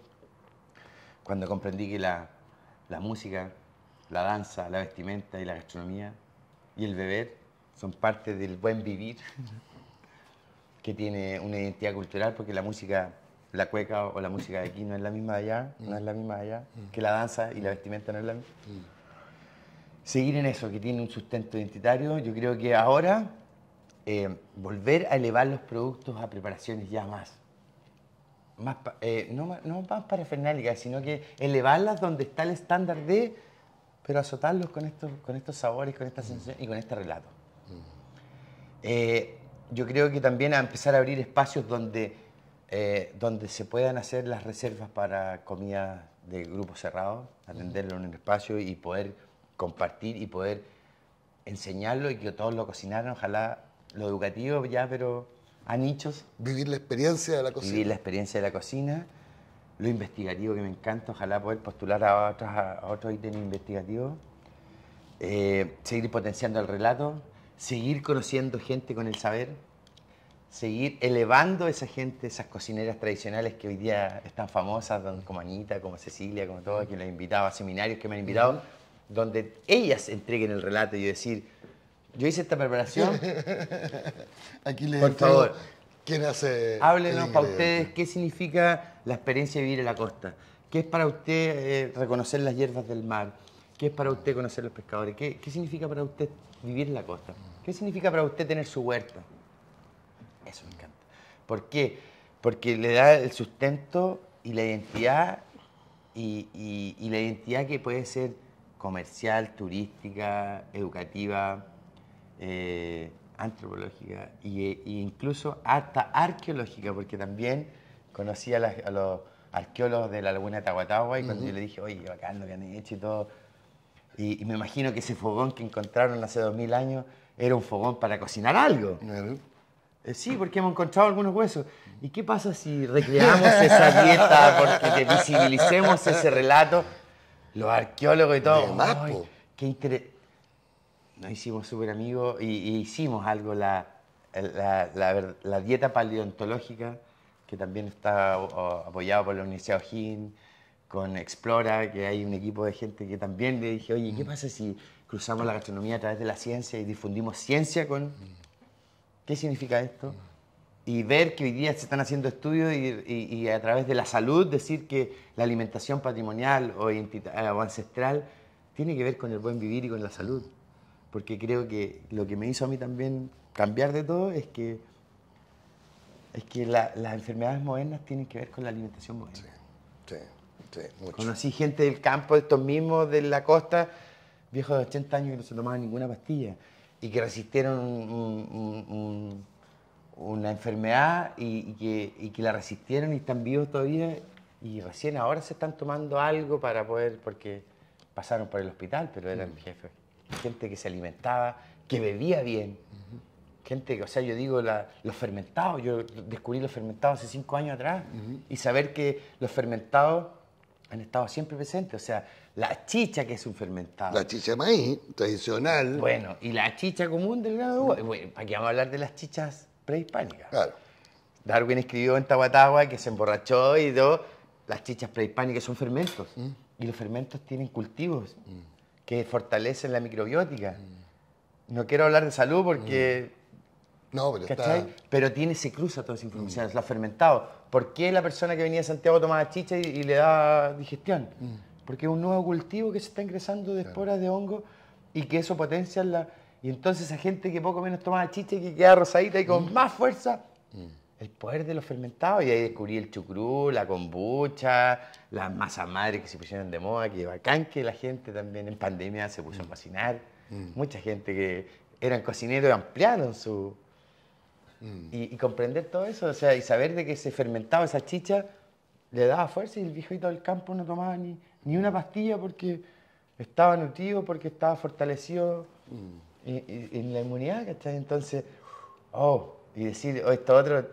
cuando comprendí que la, la música, la danza, la vestimenta y la gastronomía y el beber son parte del buen vivir, que tiene una identidad cultural, porque la música, la cueca o la música de aquí no es la misma de allá, no es la misma de allá, mm. que la danza y la vestimenta no es la misma. Mm. Seguir en eso, que tiene un sustento identitario, yo creo que ahora eh, volver a elevar los productos a preparaciones ya más, más eh, no, no más parafernálicas, sino que elevarlas donde está el estándar de, pero azotarlos con estos, con estos sabores, con esta mm. sensación y con este relato. Mm. Eh, yo creo que también a empezar a abrir espacios donde, donde se puedan hacer las reservas para comida de grupo cerrado, mm. atenderlo en un espacio y poder compartir y poder enseñarlo y que todos lo cocinaran, ojalá lo educativo ya, pero a nichos. Vivir la experiencia de la cocina. Vivir la experiencia de la cocina. Lo investigativo que me encanta, ojalá poder postular a otros, a otros ítems eh, seguir potenciando el relato, seguir conociendo gente con el saber, seguir elevando a esa gente, esas cocineras tradicionales que hoy día están famosas, como Anita, como Cecilia, como todas, que he invitado a seminarios que me han invitado, donde ellas entreguen el relato y decir, yo hice esta preparación. Aquí le Por favor. ¿Quién hace? Háblenos para ustedes qué significa la experiencia de vivir en la costa. ¿Qué es para usted eh, reconocer las hierbas del mar? ¿Qué es para usted conocer los pescadores? ¿Qué, significa para usted vivir en la costa? ¿Qué significa para usted tener su huerta? Eso me encanta. ¿Por qué? Porque le da el sustento y la identidad, y, y la identidad que puede ser comercial, turística, educativa, eh, antropológica e incluso hasta arqueológica, porque también conocí a, los arqueólogos de la laguna de Tahuatahua y cuando yo le dije, oye, bacán lo que han hecho y todo, y, me imagino que ese fogón que encontraron hace 2000 años era un fogón para cocinar algo. Eh, sí, porque hemos encontrado algunos huesos. ¿Y qué pasa si recreamos esa dieta, porque visibilicemos ese relato? Los arqueólogos y todo. qué interesante nos hicimos súper amigos y, hicimos algo, la, la, dieta paleontológica, que también está apoyada apoyado por la Universidad O'Higgins, con Explora, que hay un equipo de gente que también le dije, oye, ¿qué mm. pasa si cruzamos la gastronomía a través de la ciencia y difundimos ciencia con... Mm. ¿Qué significa esto? y ver que hoy día se están haciendo estudios y, a través de la salud decir que la alimentación patrimonial o, ancestral tiene que ver con el buen vivir y con la salud porque creo que lo que me hizo a mí también cambiar de todo es que, es que las enfermedades modernas tienen que ver con la alimentación moderna. Sí, sí, sí Conocí gente del campo, estos mismos de la costa, viejos de 80 años que no se tomaban ninguna pastilla y que resistieron una enfermedad y, que, la resistieron y están vivos todavía y recién ahora se están tomando algo para poder, porque pasaron por el hospital, pero eran jefes gente que se alimentaba, que bebía bien. Gente que, o sea, yo digo los fermentados, yo descubrí los fermentados hace cinco años atrás y saber que los fermentados han estado siempre presentes. O sea, la chicha que es un fermentado. La chicha maíz, tradicional. Bueno, y la chicha común del aquí bueno, vamos a hablar de las chichas prehispánicas? Claro. Darwin escribió en Tahuatahua que se emborrachó y todo. Las chichas prehispánicas son fermentos. Y los fermentos tienen cultivos que fortalecen la microbiótica. No quiero hablar de salud porque... Mm. No, pero está... Pero tiene, se cruza toda esa información, mm. la fermentado. ¿Por qué la persona que venía de Santiago tomaba chicha y, le daba digestión? Mm. Porque es un nuevo cultivo que se está ingresando de esporas de hongo y que eso potencia la... Y entonces esa gente que poco menos tomaba chicha y que queda rosadita y con mm. más fuerza el poder de los fermentados. Y ahí descubrí el chucrú, la kombucha, las masas madre que se pusieron de moda, que bacán que la gente también en pandemia se puso a mm. cocinar. Mm. Mucha gente que eran cocineros ampliaron su... Mm. Y, comprender todo eso, o sea, y saber de que se fermentaba esa chicha le daba fuerza y el viejito del campo no tomaba ni, ni una pastilla porque estaba nutrido, porque estaba fortalecido en, la inmunidad, ¿cachai? Entonces, oh, y decir, oh, esto otro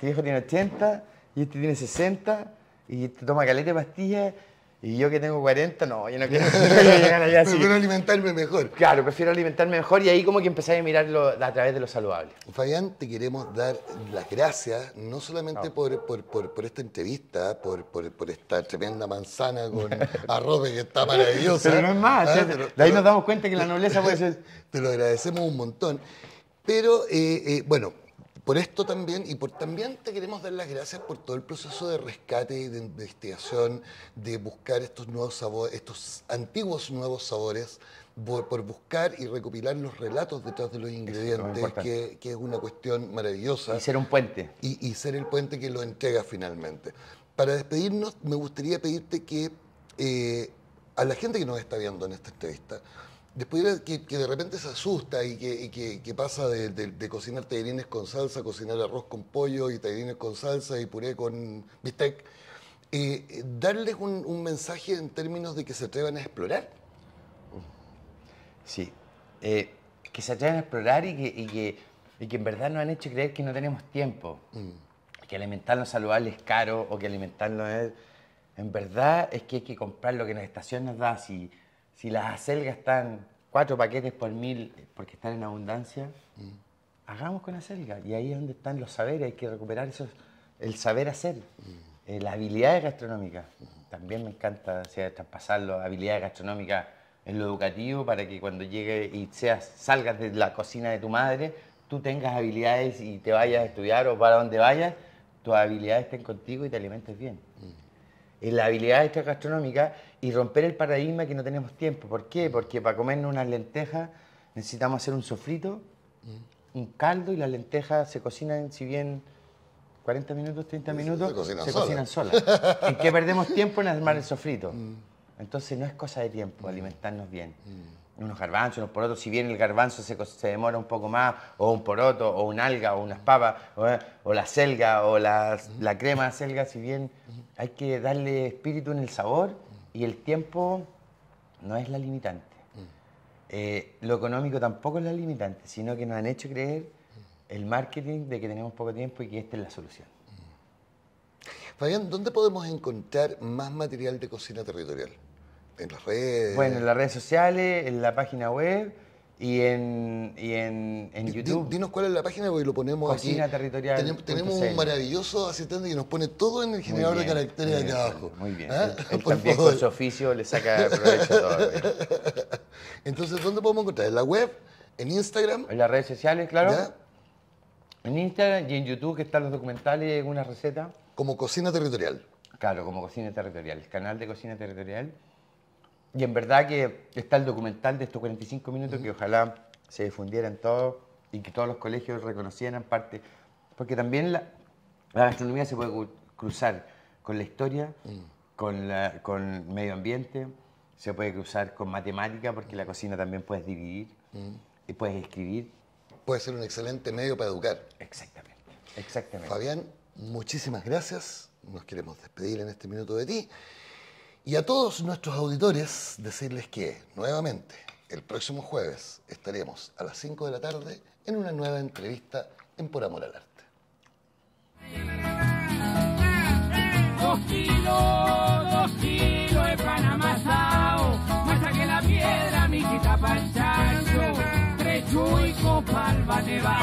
este viejo tiene 80 y este tiene 60 y te este toma caleta de pastillas y yo que tengo 40, no, yo no quiero, llegar Prefiero alimentarme mejor. Claro, prefiero alimentarme mejor y ahí como que empecé a mirarlo a través de lo saludable. Fabián, te queremos dar las gracias, no solamente Por, por, esta entrevista, por, por, esta tremenda manzana con arroz que está maravillosa. Pero no es más, ah, de ahí nos damos cuenta que la nobleza puede ser... Te lo agradecemos un montón. Pero, eh, eh, bueno, por esto también, y por, también te queremos dar las gracias por todo el proceso de rescate y de investigación, de buscar estos nuevos sabores, estos antiguos nuevos sabores, por, buscar y recopilar los relatos detrás de los ingredientes, que, es una cuestión maravillosa. Y ser un puente. Y, ser el puente que lo entrega finalmente. Para despedirnos, me gustaría pedirte que eh, a la gente que nos está viendo en esta entrevista, Después que, de repente se asusta y que, pasa de, cocinar tallerines con salsa, cocinar arroz con pollo y tallerines con salsa y puré con bistec, eh, darles un, mensaje en términos de que se atrevan a explorar. Sí, eh, que se atrevan a explorar y que, que, en verdad nos han hecho creer que no tenemos tiempo, mm. que alimentarnos saludables es caro o que alimentarnos es... En verdad es que hay que comprar lo que en las estación nos da, si si las acelgas están cuatro paquetes por mil eh, porque están en abundancia, mm. hagamos con acelga. Y ahí es donde están los saberes, hay que recuperar esos, el saber hacer, mm. eh, las habilidades gastronómicas. También me encanta traspasar las habilidades gastronómicas en lo educativo para que cuando llegue y seas, salgas de la cocina de tu madre, tú tengas habilidades y te vayas a estudiar o para donde vayas, tus habilidades estén contigo y te alimentes bien. Mm. En eh, las habilidades gastronómicas y romper el paradigma que no tenemos tiempo. ¿Por qué? Porque para comernos unas lentejas necesitamos hacer un sofrito, mm. un caldo y las lentejas se cocinan, si bien 40 minutos, 30 minutos, se cocinan, solas. ¿En qué perdemos tiempo en armar el sofrito? Mm. Entonces no es cosa de tiempo mm. alimentarnos bien. Unos garbanzos, unos porotos, si bien el garbanzo se, demora un poco más, o un poroto, o un alga, o unas papas, o, eh, la selga, o la, la crema de selga, si bien hay que darle espíritu en el sabor, y el tiempo no es la limitante. Mm. Eh, lo económico tampoco es la limitante, sino que nos han hecho creer mm. el marketing de que tenemos poco tiempo y que esta es la solución. Mm. Fabián, ¿dónde podemos encontrar más material de cocina territorial? ¿En las redes? Bueno, en las redes sociales, en la página web y en, y en, en YouTube. Dinos cuál es la página y lo ponemos Cocina Territorial. Tenemos, un maravilloso asistente que nos pone todo en el generador de caracteres de abajo. Muy bien. ¿ah? con su oficio le saca provecho a todo. Entonces, ¿dónde podemos encontrar? ¿En la web? ¿En Instagram? En las redes sociales, claro. En Instagram y en YouTube, que están los documentales y algunas recetas. Como Cocina Territorial. Claro, como Cocina Territorial. El canal de Cocina Territorial. Y en verdad que está el documental de estos 45 minutos que ojalá se difundieran todos y que todos los colegios reconocieran parte. Porque también la, la gastronomía se puede cruzar con la historia, mm. con, la, con medio ambiente, se puede cruzar con matemática, porque la cocina también puedes dividir mm. y puedes escribir. Puede ser un excelente medio para educar. Exactamente. Exactamente. Fabián, muchísimas gracias. Nos queremos despedir en este minuto de ti. Y a todos nuestros auditores decirles que, nuevamente, el próximo jueves estaremos a las 5 de la tarde en una nueva entrevista en Por Amor al Arte. Dos kilos, kilos de que la piedra, mi quita panchacho, tres chuicos,